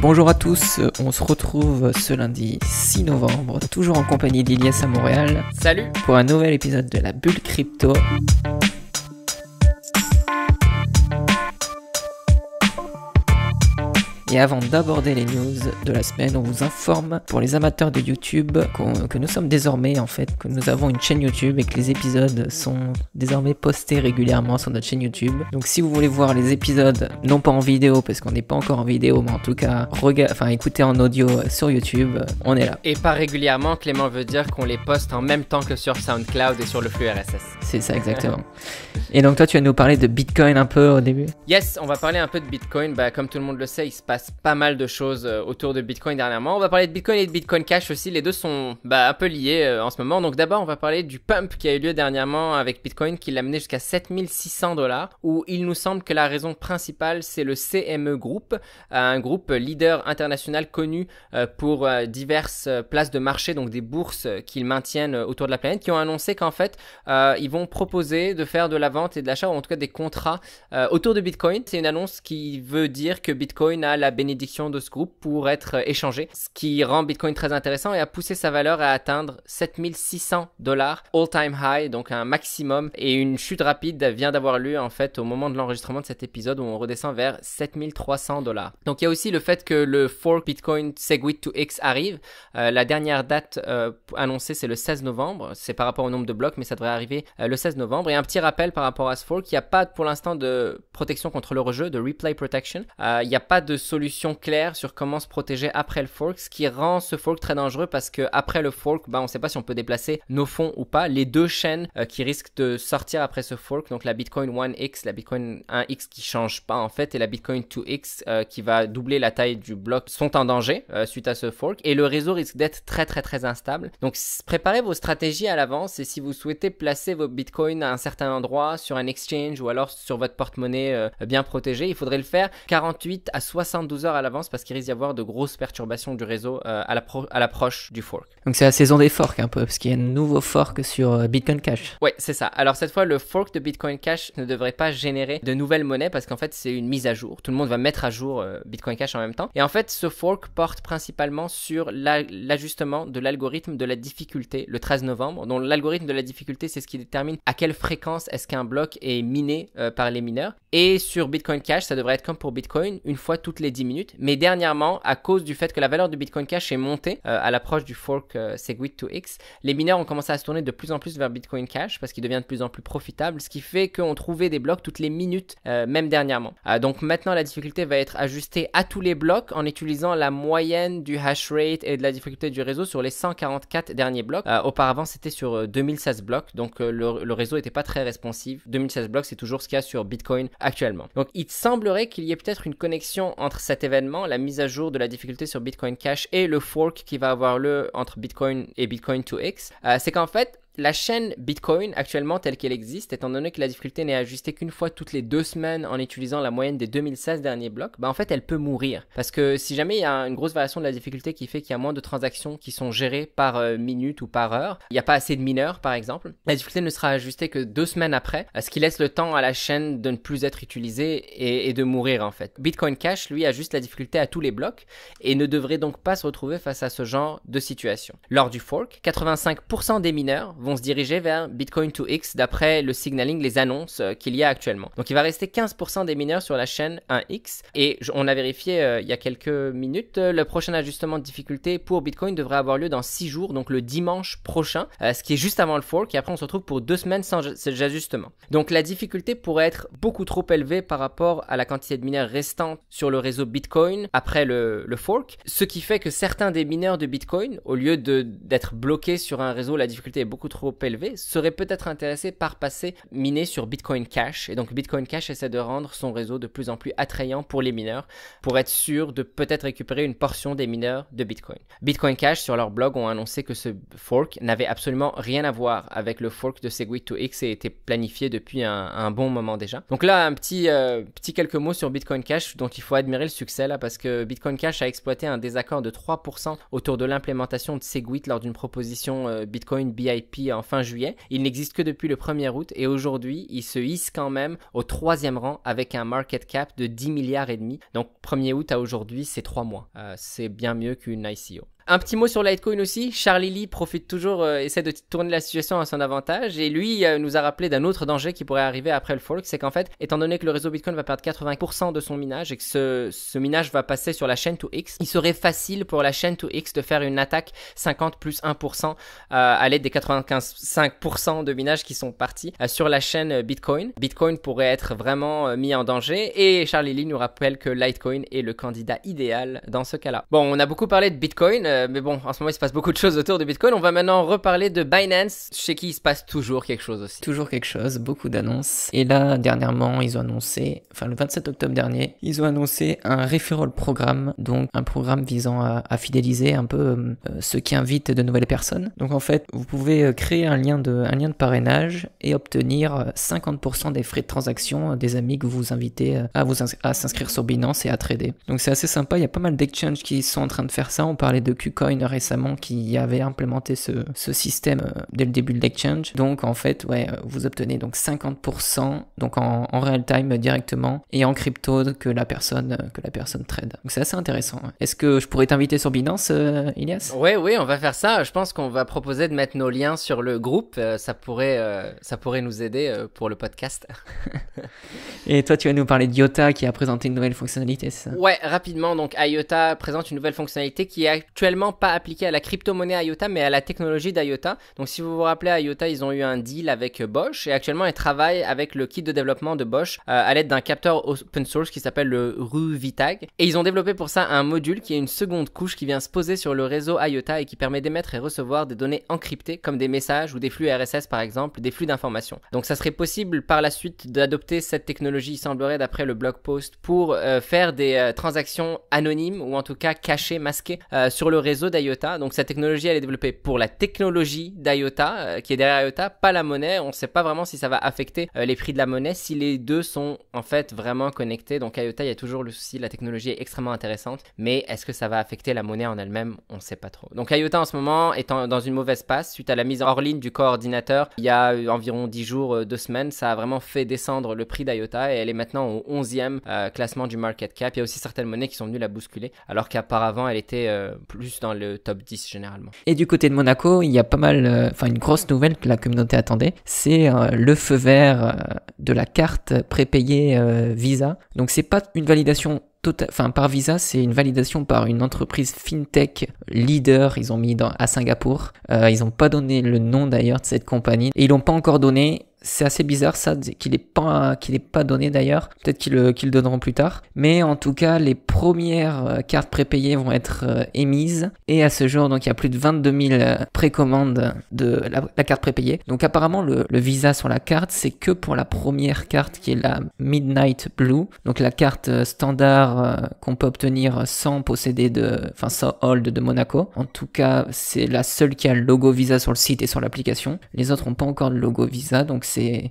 Bonjour à tous, on se retrouve ce lundi 6 novembre, toujours en compagnie d'Ilias à Montréal. Salut Pour un nouvel épisode de la Bulle Crypto. Et avant d'aborder les news de la semaine, on vous informe pour les amateurs de YouTube que nous sommes désormais en fait, que nous avons une chaîne YouTube et que les épisodes sont désormais postés régulièrement sur notre chaîne YouTube. Donc si vous voulez voir les épisodes, non pas en vidéo parce qu'on n'est pas encore en vidéo, mais en tout cas, enfin écouter en audio sur YouTube, on est là. Et pas régulièrement, Clément veut dire qu'on les poste en même temps que sur SoundCloud et sur le flux RSS. C'est ça exactement. et donc toi, tu vas nous parler de Bitcoin un peu au début. Yes, on va parler un peu de Bitcoin. Bah, comme tout le monde le sait, il se passe pas mal de choses euh, autour de Bitcoin dernièrement. On va parler de Bitcoin et de Bitcoin Cash aussi. Les deux sont bah, un peu liés euh, en ce moment. Donc d'abord, on va parler du pump qui a eu lieu dernièrement avec Bitcoin qui l'a mené jusqu'à 7600 dollars où il nous semble que la raison principale, c'est le CME Group, euh, un groupe leader international connu pour diverses places de marché, donc des bourses qu'ils maintiennent autour de la planète, qui ont annoncé qu'en fait, ils vont proposer de faire de la vente et de l'achat, ou en tout cas des contrats autour de Bitcoin. C'est une annonce qui veut dire que Bitcoin a la bénédiction de ce groupe pour être euh, échangé, ce qui rend Bitcoin très intéressant et a poussé sa valeur à atteindre 7600 dollars all-time high, donc un maximum et une chute rapide vient d'avoir lieu en fait au moment de l'enregistrement de cet épisode où on redescend vers 7300 dollars. Donc il y a aussi le fait que le fork Bitcoin Segwit to X arrive. Euh, la dernière date euh, annoncée c'est le 16 novembre, c'est par rapport au nombre de blocs mais ça devrait arriver le 16 novembre. Et un petit rappel par rapport à ce fork, il n'y a pas pour l'instant de protection contre le rejeu, de replay protection. il n'y a pas de solution solution claire sur comment se protéger après le fork, ce qui rend ce fork très dangereux parce que après le fork, bah, on sait pas si on peut déplacer nos fonds ou pas. Les deux chaînes euh, qui risquent de sortir après ce fork, donc la Bitcoin 1X, la Bitcoin 1X qui change pas en fait, et la Bitcoin 2X euh, qui va doubler la taille du bloc, sont en danger euh, suite à ce fork. Et le réseau risque d'être très très très instable. Donc préparez vos stratégies à l'avance et si vous souhaitez placer vos Bitcoins à un certain endroit, sur un exchange ou alors sur votre porte-monnaie bien protégé, il faudrait le faire 48 à 60 12 heures à l'avance parce qu'il risque d'y avoir de grosses perturbations du réseau euh, à l'approche du fork. Donc c'est la saison des forks un peu, parce qu'il y a un nouveau fork sur euh, Bitcoin Cash. Ouais, c'est ça. Alors cette fois, le fork de Bitcoin Cash ne devrait pas générer de nouvelles monnaies parce qu'en fait, c'est une mise à jour. Tout le monde va mettre à jour euh, Bitcoin Cash en même temps. Et en fait, ce fork porte principalement sur l'ajustement de l'algorithme de la difficulté le 13 novembre. Donc l'algorithme de la difficulté, c'est ce qui détermine à quelle fréquence est-ce qu'un bloc est miné par les mineurs. Et sur Bitcoin Cash, ça devrait être comme pour Bitcoin, une fois toutes les minutes. Mais dernièrement, à cause du fait que la valeur du Bitcoin Cash est montée euh, à l'approche du fork euh, Segwit 2X, les mineurs ont commencé à se tourner de plus en plus vers Bitcoin Cash parce qu'il devient de plus en plus profitable, ce qui fait qu'on trouvait des blocs toutes les minutes, euh, même dernièrement. donc maintenant, la difficulté va être ajustée à tous les blocs en utilisant la moyenne du hash rate et de la difficulté du réseau sur les 144 derniers blocs. auparavant, c'était sur 2016 blocs, donc le, réseau n'était pas très responsive. 2016 blocs, c'est toujours ce qu'il y a sur Bitcoin actuellement. Donc il semblerait qu'il y ait peut-être une connexion entre cet événement, la mise à jour de la difficulté sur Bitcoin Cash et le fork qui va avoir lieu entre Bitcoin et Bitcoin 2X, euh, c'est qu'en fait, la chaîne Bitcoin, actuellement telle qu'elle existe, étant donné que la difficulté n'est ajustée qu'une fois toutes les deux semaines en utilisant la moyenne des 2016 derniers blocs, bah en fait elle peut mourir. Parce que si jamais il y a une grosse variation de la difficulté qui fait qu'il y a moins de transactions qui sont gérées par euh, minute ou par heure, il n'y a pas assez de mineurs par exemple, la difficulté ne sera ajustée que deux semaines après, euh, ce qui laisse le temps à la chaîne de ne plus être utilisée et, et de mourir en fait. Bitcoin Cash, lui, ajuste la difficulté à tous les blocs et ne devrait donc pas se retrouver face à ce genre de situation. Lors du fork, 85% des mineurs vont se diriger vers Bitcoin to X d'après le signaling, les annonces euh, qu'il y a actuellement. Donc il va rester 15% des mineurs sur la chaîne 1X et on a vérifié euh, il y a quelques minutes, euh, le prochain ajustement de difficulté pour Bitcoin devrait avoir lieu dans 6 jours, donc le dimanche prochain, ce qui est juste avant le fork et après on se retrouve pour 2 semaines sans cet ajustement. Donc la difficulté pourrait être beaucoup trop élevée par rapport à la quantité de mineurs restants sur le réseau Bitcoin après le, le fork, ce qui fait que certains des mineurs de Bitcoin, au lieu d'être bloqués sur un réseau, la difficulté est beaucoup trop trop élevé, serait peut-être intéressé par passer miner sur Bitcoin Cash. Et donc Bitcoin Cash essaie de rendre son réseau de plus en plus attrayant pour les mineurs, pour être sûr de peut-être récupérer une portion des mineurs de Bitcoin. Bitcoin Cash, sur leur blog, ont annoncé que ce fork n'avait absolument rien à voir avec le fork de Segwit2x et était planifié depuis un, bon moment déjà. Donc là, un petit, euh, petit quelques mots sur Bitcoin Cash, dont il faut admirer le succès là, parce que Bitcoin Cash a exploité un désaccord de 3% autour de l'implémentation de Segwit lors d'une proposition euh, Bitcoin BIP en euh, fin juillet. Il n'existe que depuis le 1er août et aujourd'hui, il se hisse quand même au troisième rang avec un market cap de 10 milliards et demi. Donc 1er août à aujourd'hui, c'est 3 mois. Euh, c'est bien mieux qu'une ICO. Un petit mot sur Litecoin aussi. Charlie Lee profite toujours, euh, essaie de tourner la situation à son avantage. Et lui euh, nous a rappelé d'un autre danger qui pourrait arriver après le fork. C'est qu'en fait, étant donné que le réseau Bitcoin va perdre 80% de son minage et que ce, ce, minage va passer sur la chaîne 2 X, il serait facile pour la chaîne 2 X de faire une attaque 50 plus 1% euh, à l'aide des 95% de minage qui sont partis sur la chaîne Bitcoin. Bitcoin pourrait être vraiment mis en danger. Et Charlie Lee nous rappelle que Litecoin est le candidat idéal dans ce cas-là. Bon, on a beaucoup parlé de Bitcoin euh, mais bon, en ce moment, il se passe beaucoup de choses autour de Bitcoin. On va maintenant reparler de Binance, chez qui il se passe toujours quelque chose aussi. Toujours quelque chose, beaucoup d'annonces. Et là, dernièrement, ils ont annoncé, enfin le 27 octobre dernier, ils ont annoncé un referral programme, donc un programme visant à, fidéliser un peu euh, ceux qui invitent de nouvelles personnes. Donc en fait, vous pouvez euh, créer un lien de, un lien de parrainage et obtenir 50% des frais de transaction des amis que vous invitez à, vous à s'inscrire sur Binance et à trader. Donc c'est assez sympa, il y a pas mal d'exchanges qui sont en train de faire ça. On parlait de Q Coin récemment qui avait implémenté ce, ce système euh, dès le début de l'exchange. Donc en fait, ouais, euh, vous obtenez donc 50% donc en, en real time directement et en crypto que la personne euh, que la personne trade. Donc c'est assez intéressant. Est-ce que je pourrais t'inviter sur Binance, euh, Ilias Oui, on va faire ça. Je pense qu'on va proposer de mettre nos liens sur le groupe. ça pourrait ça pourrait nous aider pour le podcast. et toi, tu vas nous parler d'IOTA qui a présenté une nouvelle fonctionnalité, ça Ouais, rapidement. Donc IOTA présente une nouvelle fonctionnalité qui est actuellement pas appliqué à la crypto-monnaie IOTA, mais à la technologie d'IOTA. Donc, si vous vous rappelez, IOTA, ils ont eu un deal avec euh, Bosch et actuellement, ils travaillent avec le kit de développement de Bosch euh, à l'aide d'un capteur open source qui s'appelle le RuVitag. Et ils ont développé pour ça un module qui est une seconde couche qui vient se poser sur le réseau IOTA et qui permet d'émettre et recevoir des données encryptées comme des messages ou des flux RSS par exemple, des flux d'informations. Donc, ça serait possible par la suite d'adopter cette technologie, il semblerait d'après le blog post, pour euh, faire des transactions anonymes ou en tout cas cachées, masquées sur le réseau réseau d'IOTA. Donc sa technologie, elle est développée pour la technologie d'IOTA, euh, qui est derrière IOTA, pas la monnaie. On ne sait pas vraiment si ça va affecter euh, les prix de la monnaie, si les deux sont en fait vraiment connectés. Donc IOTA, il y a toujours le souci, la technologie est extrêmement intéressante, mais est-ce que ça va affecter la monnaie en elle-même On ne sait pas trop. Donc IOTA en ce moment est dans une mauvaise passe suite à la mise hors ligne du coordinateur il y a euh, environ 10 jours, 2 semaines. Ça a vraiment fait descendre le prix d'IOTA et elle est maintenant au 11e classement du market cap. Il y a aussi certaines monnaies qui sont venues la bousculer, alors qu'apparemment elle était plus dans le top 10 généralement. Et du côté de Monaco, il y a pas mal, euh, enfin une grosse nouvelle que la communauté attendait, c'est euh, le feu vert euh, de la carte prépayée Visa. Donc c'est pas une validation tota-, enfin par Visa, c'est une validation par une entreprise fintech leader. Ils ont mis à Singapour. ils n'ont pas donné le nom d'ailleurs de cette compagnie et ils l'ont pas encore donné. C'est assez bizarre ça qu'il n'est pas, pas donné d'ailleurs. Peut-être qu'ils le, donneront plus tard. Mais en tout cas, les premières euh, cartes prépayées vont être euh, émises. Et à ce jour, donc il y a plus de 22 000 euh, précommandes de la, carte prépayée. Donc apparemment, le, visa sur la carte, c'est que pour la première carte qui est la Midnight Blue. Donc la carte standard qu'on peut obtenir sans posséder de, enfin sans hold de Monaco. En tout cas, c'est la seule qui a le logo Visa sur le site et sur l'application. Les autres n'ont pas encore le logo Visa. Donc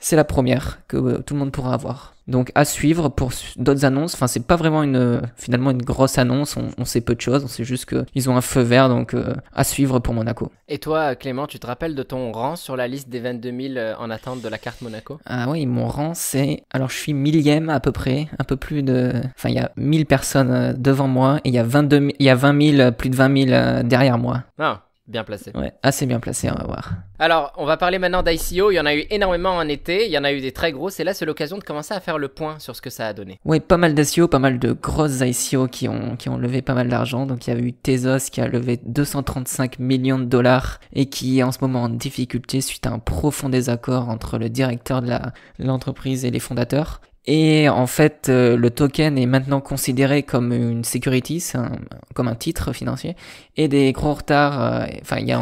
c'est la première que euh, tout le monde pourra avoir. Donc à suivre pour d'autres annonces. Enfin, c'est pas vraiment une finalement une grosse annonce. On, sait peu de choses. On sait juste qu'ils ont un feu vert. Donc euh, à suivre pour Monaco. Et toi, Clément, tu te rappelles de ton rang sur la liste des 22 000 euh, en attente de la carte Monaco Ah oui, mon rang c'est alors je suis millième à peu près, un peu plus de. Enfin, il y a 1000 personnes devant moi et il y a 22, il y a 20 000 plus de 20 000 derrière moi. Ah. Bien placé. Ouais, assez bien placé, on va voir. Alors, on va parler maintenant d'ICO. Il y en a eu énormément en été, il y en a eu des très grosses, et là, c'est l'occasion de commencer à faire le point sur ce que ça a donné. Oui, pas mal d'ICO, pas mal de grosses ICO qui ont, qui ont levé pas mal d'argent. Donc, il y a eu Tezos qui a levé 235 millions de dollars et qui est en ce moment en difficulté suite à un profond désaccord entre le directeur de l'entreprise et les fondateurs. Et en fait, euh, le token est maintenant considéré comme une security, comme un titre financier. Et des gros retards, euh, enfin, il y,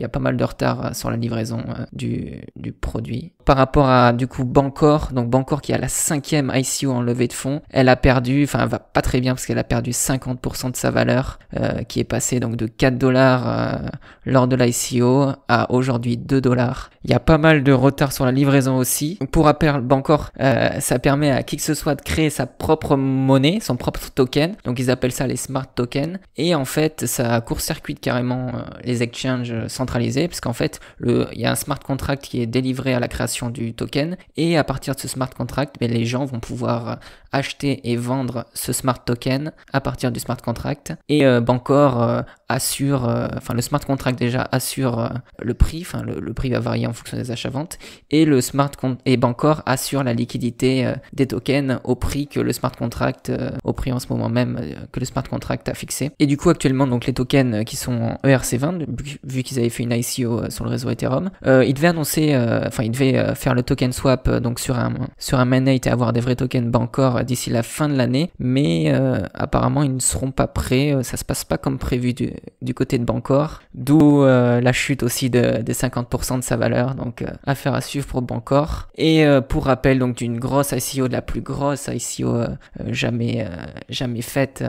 y a, pas mal de retards sur la livraison euh, du, du, produit par rapport à du coup Bancor, donc Bancor qui a la cinquième ICO en levée de fonds, elle a perdu, enfin va pas très bien parce qu'elle a perdu 50% de sa valeur, euh, qui est passée donc de 4 dollars euh, lors de l'ICO à aujourd'hui 2 dollars. Il y a pas mal de retard sur la livraison aussi. Pour rappel, Bancor, euh, ça permet à qui que ce soit de créer sa propre monnaie, son propre token, donc ils appellent ça les smart tokens, et en fait ça court-circuite carrément les exchanges centralisés, parce qu'en fait il y a un smart contract qui est délivré à la création du token. Et à partir de ce smart contract, ben, les gens vont pouvoir euh, acheter et vendre ce smart token à partir du smart contract. Et euh, Bancor euh, assure, euh, enfin le smart contract déjà assure euh, le prix, enfin le, le, prix va varier en fonction des achats-ventes, et le smart et Bancor assure la liquidité euh, des tokens au prix que le smart contract, au prix en ce moment même que le smart contract a fixé. Et du coup actuellement donc les tokens qui sont en ERC20, vu qu'ils avaient fait une ICO sur le réseau Ethereum, euh, ils devaient annoncer, enfin ils devaient faire le token swap donc sur un sur un mainnet et avoir des vrais tokens Bancor d'ici la fin de l'année, mais apparemment ils ne seront pas prêts, ça se passe pas comme prévu du, du côté de Bancor, d'où euh, la chute aussi de, des 50% de sa valeur. Donc euh, affaire à suivre pour Bancor. Et euh, pour rappel, donc d'une grosse ICO, de la plus grosse ICO jamais jamais faite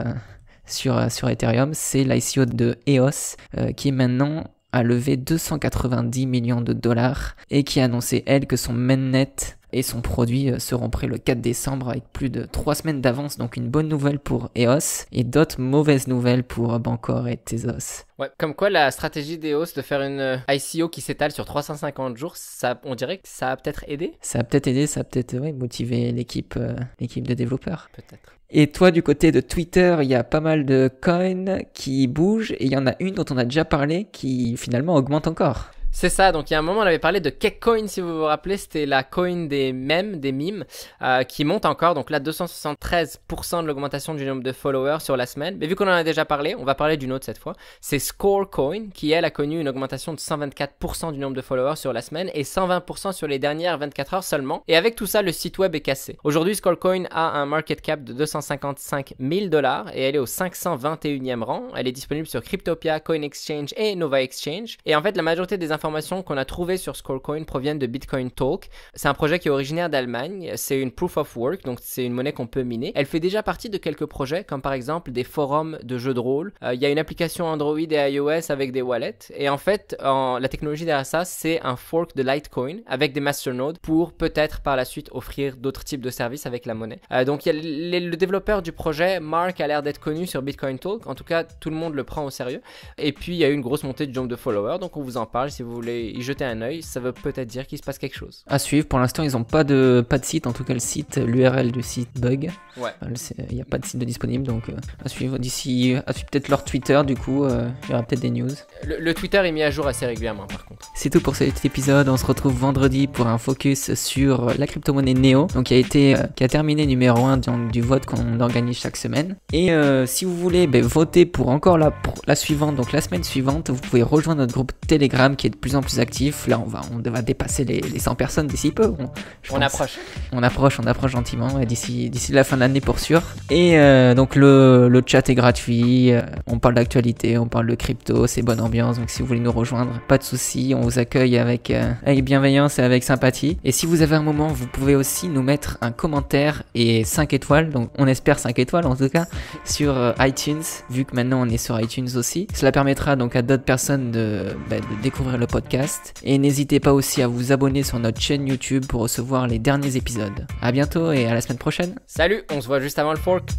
sur sur Ethereum, c'est l'ICO de EOS qui maintenant a levé 290 millions de dollars et qui a annoncé elle que son mainnet et son produit euh, sera prêt le 4 décembre avec plus de 3 semaines d'avance, donc une bonne nouvelle pour EOS et d'autres mauvaises nouvelles pour Bancor et Tezos. Ouais, comme quoi la stratégie d'EOS de faire une euh, ICO qui s'étale sur 350 jours, ça, on dirait que ça a peut-être aidé Ça a peut-être aidé, ça a peut-être motivé l'équipe euh, l'équipe de développeurs. Peut-être. Et toi, du côté de Twitter, il y a pas mal de coins qui bougent et il y en a une dont on a déjà parlé qui finalement augmente encore. C'est ça, donc il y a un moment on avait parlé de Coin si vous vous rappelez, c'était la coin des mèmes, des mimes, euh, qui monte encore, donc là 273% de l'augmentation du nombre de followers sur la semaine. Mais vu qu'on en a déjà parlé, on va parler d'une autre cette fois, c'est Scorecoin qui elle a connu une augmentation de 124% du nombre de followers sur la semaine et 120% sur les dernières 24 heures seulement. Et avec tout ça, le site web est cassé. Aujourd'hui Scorecoin a un market cap de 255 000 dollars et elle est au 521e rang. Elle est disponible sur Cryptopia, Coin Exchange et Nova Exchange. Et en fait la majorité des qu'on a trouvé sur Scorecoin proviennent de Bitcoin Talk. C'est un projet qui est originaire d'Allemagne. C'est une proof of work, donc c'est une monnaie qu'on peut miner. Elle fait déjà partie de quelques projets, comme par exemple des forums de jeux de rôle. Euh, il ya y a une application Android et iOS avec des wallets. Et en fait, en, la technologie derrière ça, c'est un fork de Litecoin avec des masternodes pour peut-être par la suite offrir d'autres types de services avec la monnaie. Euh, donc, le développeur du projet, Mark, a l'air d'être connu sur Bitcoin Talk. En tout cas, tout le monde le prend au sérieux. Et puis, il y a eu une grosse montée du nombre de followers. Donc, on vous en parle si vous voulez y jeter un oeil, ça veut peut-être dire qu'il se passe quelque chose. À suivre, pour l'instant ils n'ont pas de, pas de site, en tout cas le site, l'URL du site bug. Ouais. Euh, il n'y a pas de site de disponible, donc euh, à suivre. D'ici, à suivre peut-être leur Twitter, du coup, euh, il y aura peut-être des news. Le, Twitter est mis à jour assez régulièrement par contre. C'est tout pour cet épisode, on se retrouve vendredi pour un focus sur la crypto-monnaie Neo, donc qui a, été, qui a terminé numéro 1 du vote qu'on organise chaque semaine. Et si vous voulez ben, voter pour encore la, la suivante, donc la semaine suivante, vous pouvez rejoindre notre groupe Telegram qui est plus en plus actifs, Là, on va, on va dépasser les, les 100 personnes d'ici peu. On, approche. On approche, on approche gentiment d'ici la fin de l'année pour sûr. Et euh, donc le, le, chat est gratuit. Euh, on parle d'actualité, on parle de crypto, c'est bonne ambiance. Donc si vous voulez nous rejoindre, pas de soucis, on vous accueille avec, euh, avec bienveillance et avec sympathie. Et si vous avez un moment, vous pouvez aussi nous mettre un commentaire et 5 étoiles. Donc on espère 5 étoiles en tout cas sur iTunes, vu que maintenant on est sur iTunes aussi. Cela permettra donc à d'autres personnes de, bah, de découvrir le podcast. Et n'hésitez pas aussi à vous abonner sur notre chaîne YouTube pour recevoir les derniers épisodes. À bientôt et à la semaine prochaine. Salut, on se voit juste avant le fork.